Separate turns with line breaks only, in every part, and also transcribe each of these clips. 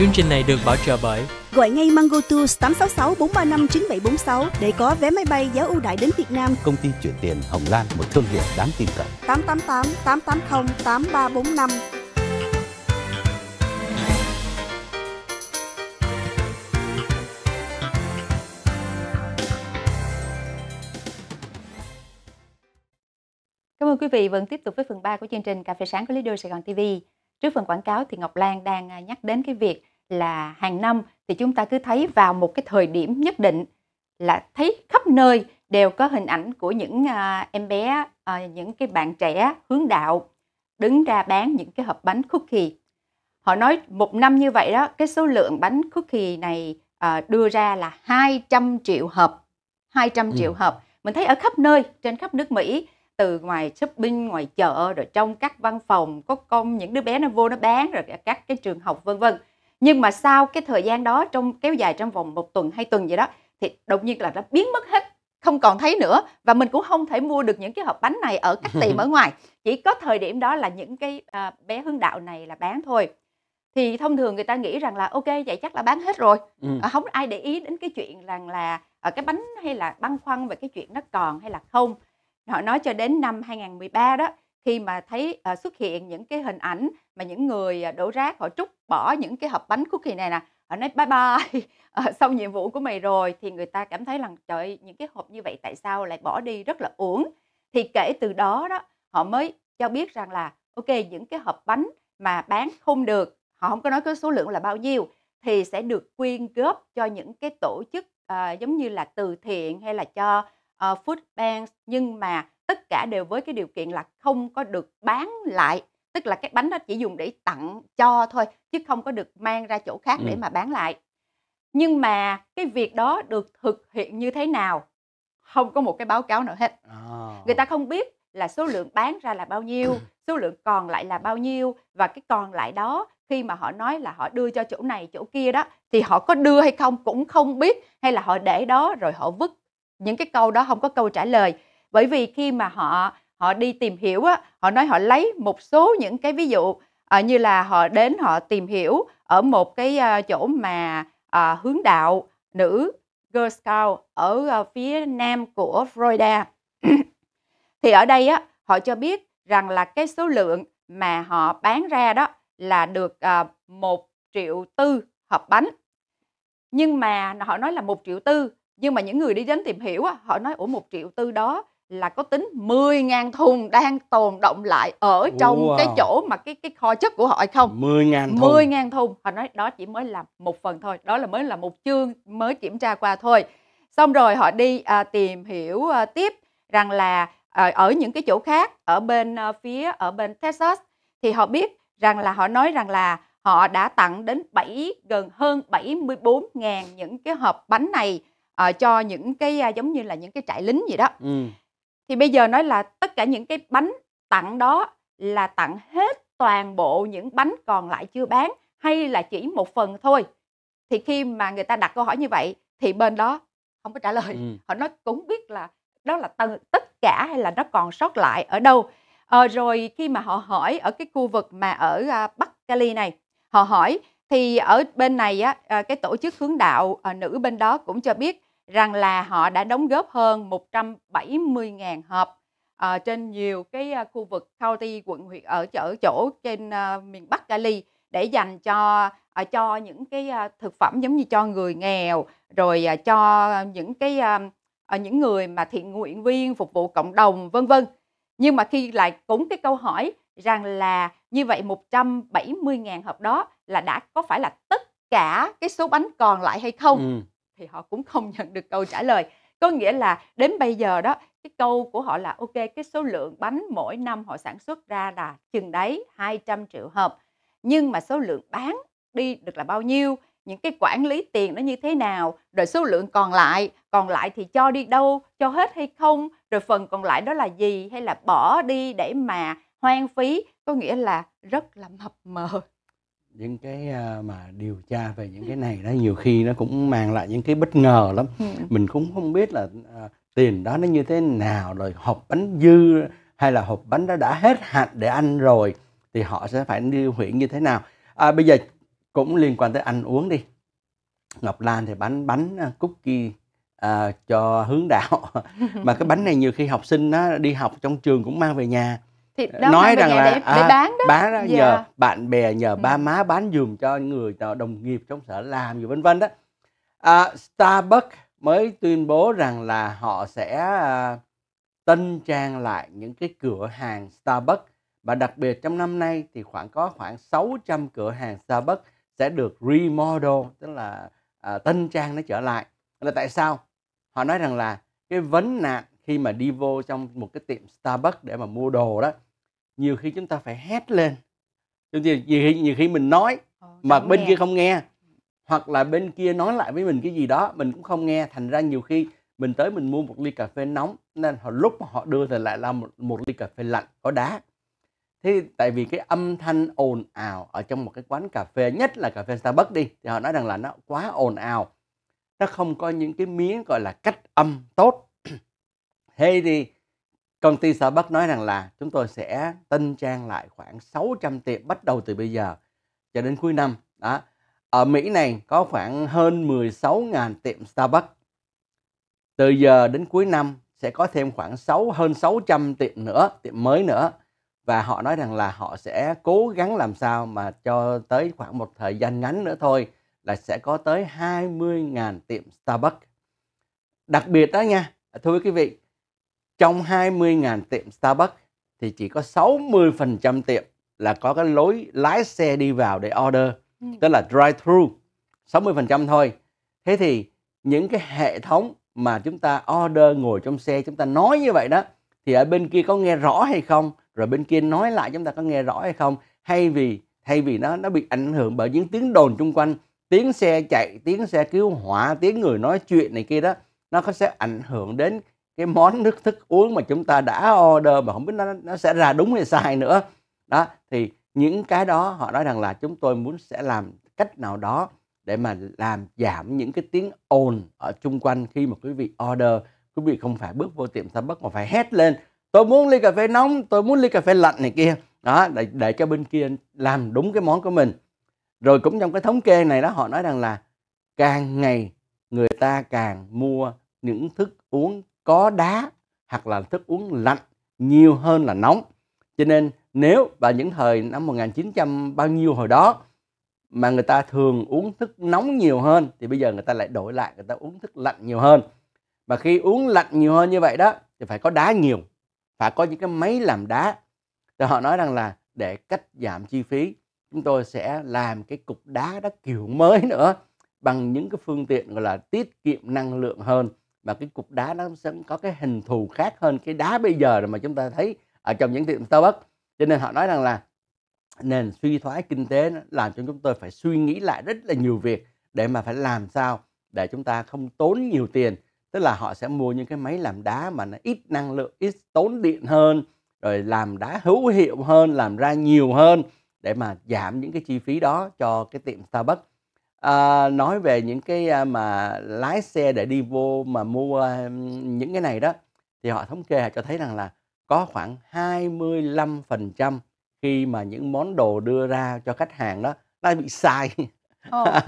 Chương trình này được bảo trợ bởi
Gọi ngay Mango Tours 866 435 9746 để có vé máy bay giá ưu đãi đến Việt Nam.
Công ty chuyển tiền Hồng Lan, một thương hiệu đáng tin cậy. 888 880 8345.
Cảm ơn quý vị vẫn tiếp tục với phần 3 của chương trình Cà phê sáng của Lido Sài Gòn TV. Trước phần quảng cáo thì Ngọc Lan đang à, nhắc đến cái việc là hàng năm thì chúng ta cứ thấy vào một cái thời điểm nhất định là thấy khắp nơi đều có hình ảnh của những à, em bé à, những cái bạn trẻ hướng đạo đứng ra bán những cái hộp bánh cookie họ nói một năm như vậy đó cái số lượng bánh cookie này à, đưa ra là 200 triệu hộp 200 ừ. triệu ừ. hộp mình thấy ở khắp nơi trên khắp nước Mỹ từ ngoài shopping ngoài chợ rồi trong các văn phòng có công những đứa bé nó vô nó bán rồi các cái trường học vân vân nhưng mà sau cái thời gian đó trong kéo dài trong vòng một tuần hai tuần gì đó thì đột nhiên là nó biến mất hết không còn thấy nữa và mình cũng không thể mua được những cái hộp bánh này ở các tiệm ở ngoài chỉ có thời điểm đó là những cái à, bé hướng đạo này là bán thôi thì thông thường người ta nghĩ rằng là ok vậy chắc là bán hết rồi ừ. À, không ai để ý đến cái chuyện rằng là à, cái bánh hay là băn khoăn về cái chuyện nó còn hay là không họ nói cho đến năm 2013 đó khi mà thấy à, xuất hiện những cái hình ảnh mà những người à, đổ rác họ trút bỏ những cái hộp bánh cookie này nè họ nói bye bye à, xong nhiệm vụ của mày rồi thì người ta cảm thấy rằng trời những cái hộp như vậy tại sao lại bỏ đi rất là uổng thì kể từ đó đó họ mới cho biết rằng là ok những cái hộp bánh mà bán không được họ không có nói có số lượng là bao nhiêu thì sẽ được quyên góp cho những cái tổ chức à, giống như là từ thiện hay là cho uh, food banks nhưng mà tất cả đều với cái điều kiện là không có được bán lại tức là cái bánh đó chỉ dùng để tặng cho thôi chứ không có được mang ra chỗ khác ừ. để mà bán lại nhưng mà cái việc đó được thực hiện như thế nào không có một cái báo cáo nào hết à. người ta không biết là số lượng bán ra là bao nhiêu số lượng còn lại là bao nhiêu và cái còn lại đó khi mà họ nói là họ đưa cho chỗ này chỗ kia đó thì họ có đưa hay không cũng không biết hay là họ để đó rồi họ vứt những cái câu đó không có câu trả lời bởi vì khi mà họ họ đi tìm hiểu á họ nói họ lấy một số những cái ví dụ à, như là họ đến họ tìm hiểu ở một cái à, chỗ mà à, hướng đạo nữ Girl Scout ở à, phía nam của Florida thì ở đây á họ cho biết rằng là cái số lượng mà họ bán ra đó là được à, 1 triệu tư hộp bánh nhưng mà họ nói là một triệu tư nhưng mà những người đi đến tìm hiểu á, họ nói ủa một triệu tư đó là có tính 10.000 thùng đang tồn động lại ở trong wow. cái chỗ mà cái cái kho chất của họ hay không? 10.000 thùng. 10.000 thùng. Họ nói đó chỉ mới là một phần thôi, đó là mới là một chương mới kiểm tra qua thôi. Xong rồi họ đi à, tìm hiểu à, tiếp rằng là à, ở những cái chỗ khác ở bên à, phía ở bên Texas thì họ biết rằng là họ nói rằng là họ đã tặng đến 7 gần hơn 74.000 những cái hộp bánh này uh, cho những cái uh, giống như là những cái trại lính gì đó. Ừ thì bây giờ nói là tất cả những cái bánh tặng đó là tặng hết toàn bộ những bánh còn lại chưa bán hay là chỉ một phần thôi thì khi mà người ta đặt câu hỏi như vậy thì bên đó không có trả lời ừ. họ nói cũng biết là đó là tất cả hay là nó còn sót lại ở đâu ờ, rồi khi mà họ hỏi ở cái khu vực mà ở uh, bắc cali này họ hỏi thì ở bên này á, à, cái tổ chức hướng đạo à, nữ bên đó cũng cho biết rằng là họ đã đóng góp hơn 170.000 hộp à, trên nhiều cái ờ, khu vực county quận huyện ở chỗ chỗ trên à, miền Bắc Cali để dành cho à, cho những cái à, thực phẩm giống như cho người nghèo rồi à, cho những cái à, à, những người mà thiện nguyện viên phục vụ cộng đồng vân vân nhưng mà khi lại cũng cái câu hỏi rằng là như vậy 170.000 hộp đó là đã có phải là tất cả cái số bánh còn lại hay không? Ừ thì họ cũng không nhận được câu trả lời có nghĩa là đến bây giờ đó cái câu của họ là ok cái số lượng bánh mỗi năm họ sản xuất ra là chừng đấy 200 triệu hộp nhưng mà số lượng bán đi được là bao nhiêu những cái quản lý tiền nó như thế nào rồi số lượng còn lại còn lại thì cho đi đâu cho hết hay không rồi phần còn lại đó là gì hay là bỏ đi để mà hoang phí có nghĩa là
rất là mập mờ những cái à, mà điều tra về những cái này đó nhiều khi nó cũng mang lại những cái bất ngờ lắm ừ. mình cũng không biết là à, tiền đó nó như thế nào rồi hộp bánh dư hay là hộp bánh đó đã hết hạn để ăn rồi thì họ sẽ phải điều huyễn như thế nào à, bây giờ cũng liên quan tới ăn uống đi ngọc lan thì bánh bánh à, cookie à, cho hướng đạo mà cái bánh này nhiều khi học sinh nó đi học trong trường cũng mang về nhà
thì ờ, đó nói rằng là để, à, để bán đó, bán đó yeah. Dạ. nhờ
bạn bè nhờ ừ. ba má bán dùm cho người đồng nghiệp trong sở làm gì vân vân đó à, Starbucks mới tuyên bố rằng là họ sẽ à, tân trang lại những cái cửa hàng Starbucks và đặc biệt trong năm nay thì khoảng có khoảng 600 cửa hàng Starbucks sẽ được remodel tức là à, tân trang nó trở lại là tại sao họ nói rằng là cái vấn nạn khi mà đi vô trong một cái tiệm Starbucks để mà mua đồ đó nhiều khi chúng ta phải hét lên nhiều khi, nhiều khi mình nói ừ, mà bên nghe. kia không nghe ừ. hoặc là bên kia nói lại với mình cái gì đó mình cũng không nghe thành ra nhiều khi mình tới mình mua một ly cà phê nóng nên họ lúc mà họ đưa thì lại là một, một ly cà phê lạnh có đá thế tại vì cái âm thanh ồn ào ở trong một cái quán cà phê nhất là cà phê Starbucks đi thì họ nói rằng là nó quá ồn ào nó không có những cái miếng gọi là cách âm tốt thế thì Công ty Sở Bắc nói rằng là chúng tôi sẽ tân trang lại khoảng 600 tiệm bắt đầu từ bây giờ cho đến cuối năm. Đó. Ở Mỹ này có khoảng hơn 16.000 tiệm Starbucks. Từ giờ đến cuối năm sẽ có thêm khoảng 6 hơn 600 tiệm nữa, tiệm mới nữa và họ nói rằng là họ sẽ cố gắng làm sao mà cho tới khoảng một thời gian ngắn nữa thôi là sẽ có tới 20.000 tiệm Starbucks. Đặc biệt đó nha, thưa quý vị, trong 20.000 tiệm Starbucks thì chỉ có 60% tiệm là có cái lối lái xe đi vào để order, ừ. tức là drive thru 60% thôi. Thế thì những cái hệ thống mà chúng ta order ngồi trong xe chúng ta nói như vậy đó thì ở bên kia có nghe rõ hay không, rồi bên kia nói lại chúng ta có nghe rõ hay không, hay vì thay vì nó nó bị ảnh hưởng bởi những tiếng đồn xung quanh, tiếng xe chạy, tiếng xe cứu hỏa, tiếng người nói chuyện này kia đó, nó có sẽ ảnh hưởng đến cái món nước thức uống mà chúng ta đã order mà không biết nó, nó sẽ ra đúng hay sai nữa đó thì những cái đó họ nói rằng là chúng tôi muốn sẽ làm cách nào đó để mà làm giảm những cái tiếng ồn ở chung quanh khi mà quý vị order quý vị không phải bước vô tiệm Starbucks mà phải hét lên tôi muốn ly cà phê nóng tôi muốn ly cà phê lạnh này kia đó để, để cho bên kia làm đúng cái món của mình rồi cũng trong cái thống kê này đó họ nói rằng là càng ngày người ta càng mua những thức uống có đá hoặc là thức uống lạnh nhiều hơn là nóng. Cho nên nếu vào những thời năm 1900 bao nhiêu hồi đó mà người ta thường uống thức nóng nhiều hơn thì bây giờ người ta lại đổi lại người ta uống thức lạnh nhiều hơn. Và khi uống lạnh nhiều hơn như vậy đó thì phải có đá nhiều, phải có những cái máy làm đá. Thì họ nói rằng là để cách giảm chi phí chúng tôi sẽ làm cái cục đá đó kiểu mới nữa bằng những cái phương tiện gọi là tiết kiệm năng lượng hơn mà cái cục đá nó sẽ có cái hình thù khác hơn cái đá bây giờ mà chúng ta thấy ở trong những tiệm tơ bất cho nên họ nói rằng là nền suy thoái kinh tế làm cho chúng tôi phải suy nghĩ lại rất là nhiều việc để mà phải làm sao để chúng ta không tốn nhiều tiền tức là họ sẽ mua những cái máy làm đá mà nó ít năng lượng ít tốn điện hơn rồi làm đá hữu hiệu hơn làm ra nhiều hơn để mà giảm những cái chi phí đó cho cái tiệm Starbucks À, nói về những cái, mà lái xe để đi vô mà mua, những cái này đó, thì họ thống kê họ cho thấy rằng là có khoảng 25% khi mà những món đồ đưa ra cho khách hàng đó nó bị sai. Ồ.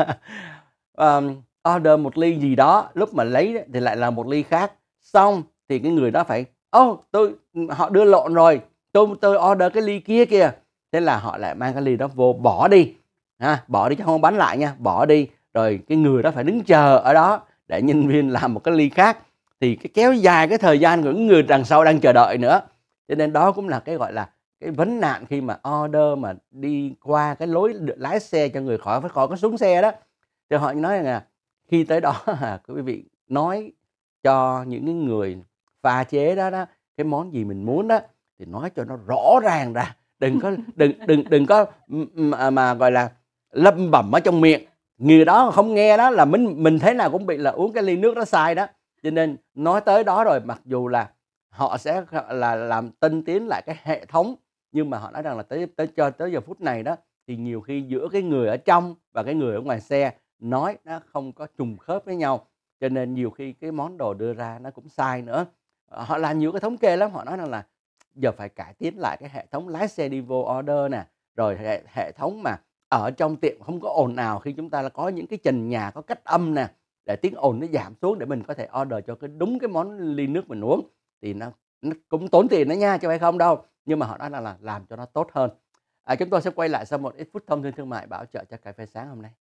Ờm, order một ly gì đó, lúc mà lấy thì lại là một ly khác, xong thì cái người đó phải: "Ô, tôi họ đưa lộn rồi, tôi tôi order cái ly kia kìa." Thế là họ lại mang cái ly đó vô bỏ đi ha bỏ đi chứ không bánh lại nha bỏ đi rồi cái người đó phải đứng chờ ở đó để nhân viên làm một cái ly khác thì cái kéo dài cái thời gian của những người đằng sau đang chờ đợi nữa cho nên đó cũng là cái gọi là cái vấn nạn khi mà order mà đi qua cái lối lái xe cho người khỏi phải khỏi có xuống xe đó thì họ nói là khi tới đó à, quý vị nói cho những người pha chế đó đó cái món gì mình muốn đó thì nói cho nó rõ ràng ra đừng có đừng đừng đừng có mà, mà gọi là lâm bẩm ở trong miệng người đó không nghe đó là mình mình thế nào cũng bị là uống cái ly nước đó sai đó cho nên nói tới đó rồi mặc dù là họ sẽ là làm tinh tiến lại cái hệ thống nhưng mà họ nói rằng là tới tới cho tới giờ phút này đó thì nhiều khi giữa cái người ở trong và cái người ở ngoài xe nói nó không có trùng khớp với nhau cho nên nhiều khi cái món đồ đưa ra nó cũng sai nữa họ làm nhiều cái thống kê lắm họ nói rằng là giờ phải cải tiến lại cái hệ thống lái xe đi vô order nè rồi hệ, hệ thống mà ở trong tiệm không có ồn nào khi chúng ta là có những cái trần nhà có cách âm nè để tiếng ồn nó giảm xuống để mình có thể order cho cái đúng cái món ly nước mình uống thì nó, nó cũng tốn tiền đó nha chứ phải không đâu nhưng mà họ nói là, là làm cho nó tốt hơn à, chúng tôi sẽ quay lại sau một ít phút thông tin thương mại bảo trợ cho cà phê sáng hôm nay